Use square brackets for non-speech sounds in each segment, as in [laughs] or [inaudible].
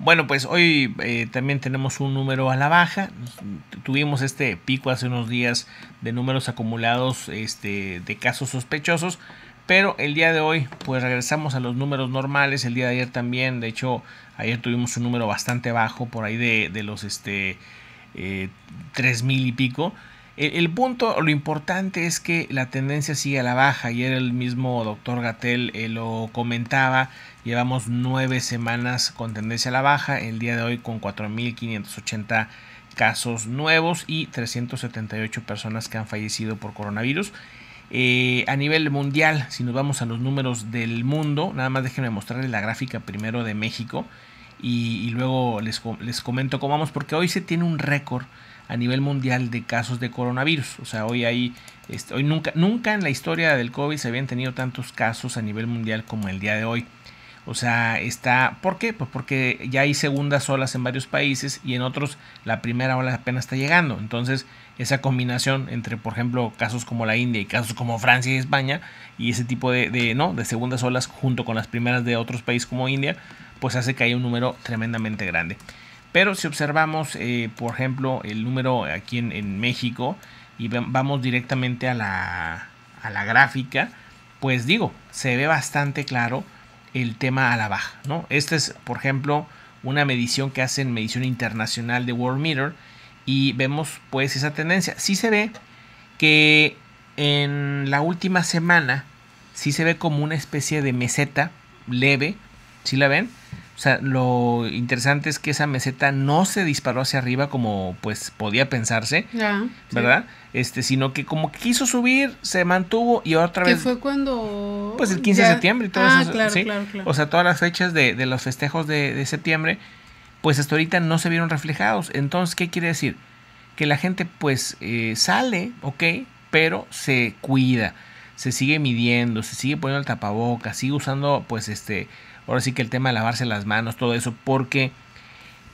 Bueno, pues hoy eh, también tenemos un número a la baja. Tuvimos este pico hace unos días de números acumulados este, de casos sospechosos. Pero el día de hoy, pues regresamos a los números normales. El día de ayer también, de hecho, ayer tuvimos un número bastante bajo, por ahí de, los este, eh, 3.000 y pico. El, punto, lo importante es que la tendencia sigue a la baja. Ayer el mismo doctor Gatel eh, lo comentaba. Llevamos nueve semanas con tendencia a la baja. El día de hoy con 4.580 casos nuevos y 378 personas que han fallecido por coronavirus. Eh, a nivel mundial, si nos vamos a los números del mundo, nada más déjenme mostrarles la gráfica primero de México y, luego les, les comento cómo vamos, porque hoy se tiene un récord a nivel mundial de casos de coronavirus. O sea, hoy hay, este, hoy nunca, nunca en la historia del COVID se habían tenido tantos casos a nivel mundial como el día de hoy. O sea, está. ¿Por qué? Pues porque ya hay segundas olas en varios países y en otros la primera ola apenas está llegando. Entonces, esa combinación entre, por ejemplo, casos como la India y casos como Francia y España y ese tipo de, de ¿no? de segundas olas junto con las primeras de otros países como India, pues hace que haya un número tremendamente grande. Pero si observamos, eh, por ejemplo, el número aquí en, México y vamos directamente a la, gráfica, pues digo, se ve bastante claro el tema a la baja. ¿no? Esta es, por ejemplo, una medición que hacen medición internacional de World Meter y vemos pues esa tendencia. Sí se ve que en la última semana, sí se ve como una especie de meseta leve, si ¿sí la ven? O sea, lo interesante es que esa meseta no se disparó hacia arriba como pues podía pensarse, ¿verdad? Este, sino que como quiso subir, se mantuvo y otra vez. ¿Qué fue cuando. Pues el 15 de septiembre y todo ah, Claro, claro, claro. O sea, todas las fechas de, los festejos de, septiembre, pues hasta ahorita no se vieron reflejados. Entonces, ¿qué quiere decir? Que la gente pues eh, sale, ok, pero se cuida se sigue midiendo, se sigue poniendo el tapabocas, sigue usando, pues, este, ahora sí que el tema de lavarse las manos, todo eso, porque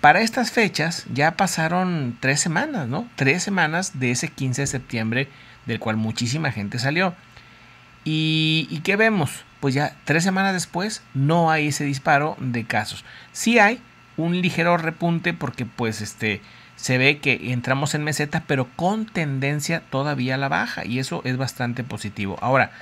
para estas fechas ya pasaron tres semanas, ¿no? Tres semanas de ese 15 de septiembre del cual muchísima gente salió. ¿Y, ¿Y qué vemos? Pues ya tres semanas después no hay ese disparo de casos. Sí hay un ligero repunte porque pues este se ve que entramos en meseta, pero con tendencia todavía a la baja y eso es bastante positivo. Ahora,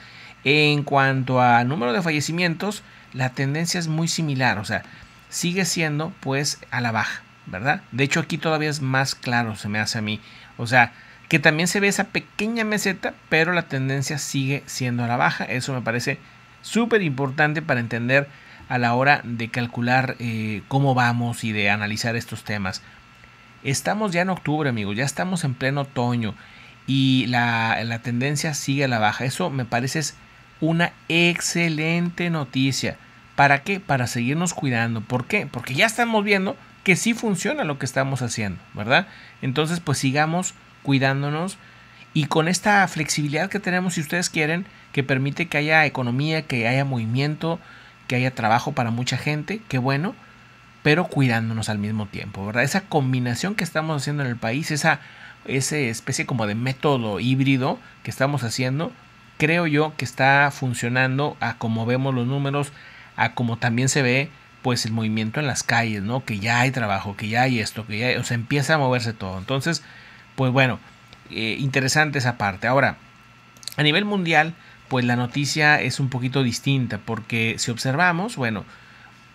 en cuanto a número de fallecimientos, la tendencia es muy similar, o sea, sigue siendo pues a la baja, ¿verdad? De hecho, aquí todavía es más claro, se me hace a mí. O sea, que también se ve esa pequeña meseta, pero la tendencia sigue siendo a la baja. Eso me parece súper importante para entender a la hora de calcular eh, cómo vamos y de analizar estos temas. Estamos ya en octubre, amigos, ya estamos en pleno otoño y la, la tendencia sigue a la baja. Eso me parece es una excelente noticia. ¿Para qué? Para seguirnos cuidando. ¿Por qué? Porque ya estamos viendo que sí funciona lo que estamos haciendo, ¿verdad? Entonces, pues sigamos cuidándonos y con esta flexibilidad que tenemos, si ustedes quieren, que permite que haya economía, que haya movimiento, que haya trabajo para mucha gente, qué bueno, pero cuidándonos al mismo tiempo, ¿verdad? Esa combinación que estamos haciendo en el país, esa, especie como de método híbrido que estamos haciendo, creo yo que está funcionando a como vemos los números, a como también se ve pues el movimiento en las calles, ¿no? Que ya hay trabajo, que ya hay esto, que ya hay, o sea, empieza a moverse todo. Entonces, pues bueno, eh, interesante esa parte. Ahora, a nivel mundial, pues la noticia es un poquito distinta, porque si observamos, bueno,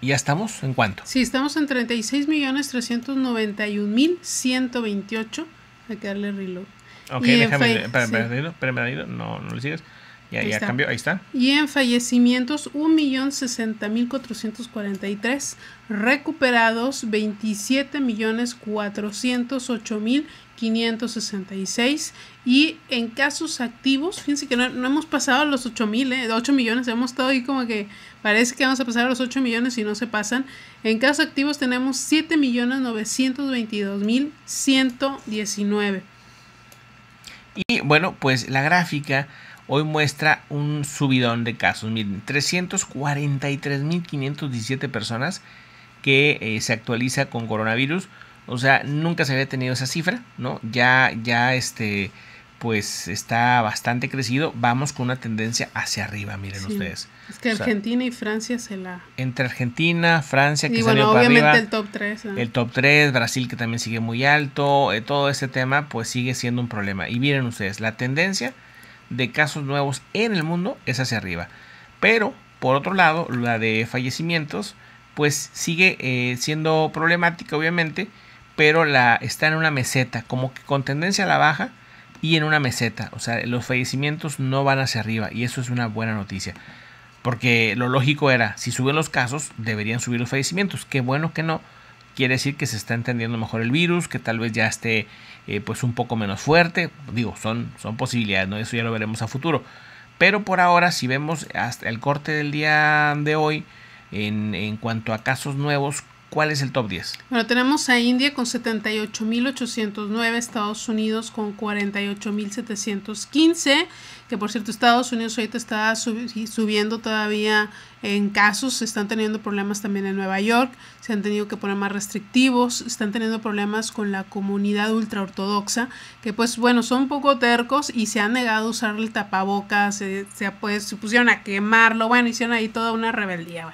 ya estamos en cuánto? Sí, estamos en 36 millones 391 mil 128. reload. Ok, déjame, espérame, no, no le sigas. Ya, ya ahí está. Y en fallecimientos, 1.060.443, recuperados 27.408.566 y en casos activos, fíjense que no, hemos pasado los 8.000, eh, 8 millones, hemos estado ahí como que parece que vamos a pasar a los 8 millones y no se pasan. En casos activos tenemos 7.922.119. Y bueno, pues la gráfica hoy muestra un subidón de casos. Miren, 343.517 personas que eh, se actualiza con coronavirus. O sea, nunca se había tenido esa cifra, ¿no? Ya, ya este, pues está bastante crecido. Vamos con una tendencia hacia arriba, miren ustedes. Es que Argentina y Francia se la... Entre Argentina, Francia, que y bueno, obviamente el top 3. El top 3, Brasil que también sigue muy alto, eh, todo ese tema pues sigue siendo un problema. Y miren ustedes, la tendencia de casos nuevos en el mundo es hacia arriba. Pero, por otro lado, la de fallecimientos, pues sigue eh, siendo problemática, obviamente, pero la, está en una meseta, como que con tendencia a la baja y en una meseta. O sea, los fallecimientos no van hacia arriba y eso es una buena noticia. Porque lo lógico era, si suben los casos, deberían subir los fallecimientos. Qué bueno que no, quiere decir que se está entendiendo mejor el virus, que tal vez ya esté eh, pues un poco menos fuerte. Digo, son, son posibilidades, ¿no? Eso ya lo veremos a futuro. Pero por ahora, si vemos hasta el corte del día de hoy, en, en cuanto a casos nuevos, ¿Cuál es el top 10? Bueno, tenemos a India con 78.809, Estados Unidos con 48.715, que por cierto Estados Unidos ahorita está subiendo todavía en casos, están teniendo problemas también en Nueva York, se han tenido que poner más restrictivos, están teniendo problemas con la comunidad ultraortodoxa, que pues bueno, son un poco tercos y se han negado a usar el tapabocas, eh, se, se, pues, se pusieron a quemarlo, bueno, hicieron ahí toda una rebeldía.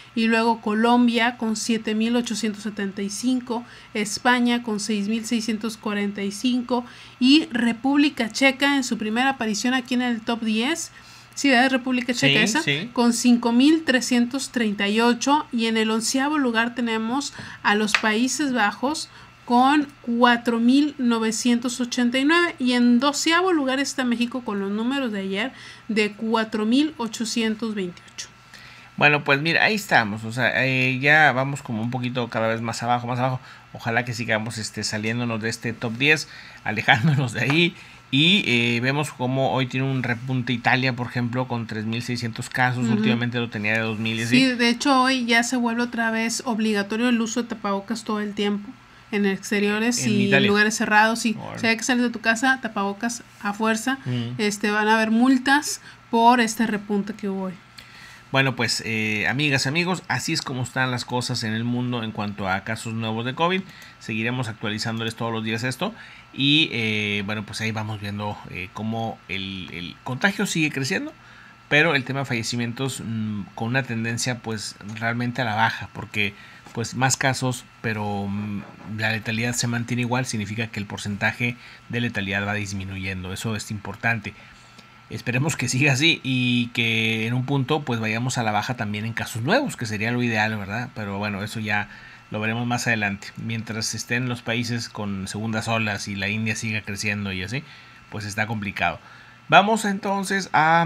y luego Colombia con 7.875, España con 6.645 y República Checa en su primera aparición aquí en el top 10. Ciudad de República Checa con esa, mil con 5.338 y en el onceavo lugar tenemos a los Países Bajos con 4.989 y en doceavo lugar está México con los números de ayer de 4.828. Bueno, pues mira, ahí estamos. O sea, eh, ya vamos como un poquito cada vez más abajo, más abajo. Ojalá que sigamos este, saliéndonos de este top 10, [laughs] alejándonos de ahí. Y eh, vemos como hoy tiene un repunte Italia, por ejemplo, con 3.600 casos. Últimamente lo tenía de 2.000. Sí, de hecho hoy ya se vuelve otra vez obligatorio el uso de tapabocas todo el tiempo. En exteriores y lugares cerrados. Sí. sea, hay que salir de tu casa, tapabocas a fuerza. este Van a haber multas por este repunte que hubo hoy. Bueno, pues eh, amigas, amigos, así es como están las cosas en el mundo en cuanto a casos nuevos de COVID. Seguiremos actualizándoles todos los días esto. Y eh, bueno, pues ahí vamos viendo eh, cómo el, contagio sigue creciendo, pero el tema de fallecimientos mm, con una tendencia pues realmente a la baja, porque pues más casos, pero mm, la letalidad se mantiene igual, significa que el porcentaje de letalidad va disminuyendo. Eso es importante. Esperemos que siga así y que en un punto pues vayamos a la baja también en casos nuevos, que sería lo ideal, ¿verdad? Pero bueno, eso ya lo veremos más adelante. Mientras estén los países con segundas olas y la India siga creciendo y así, pues está complicado. Vamos entonces a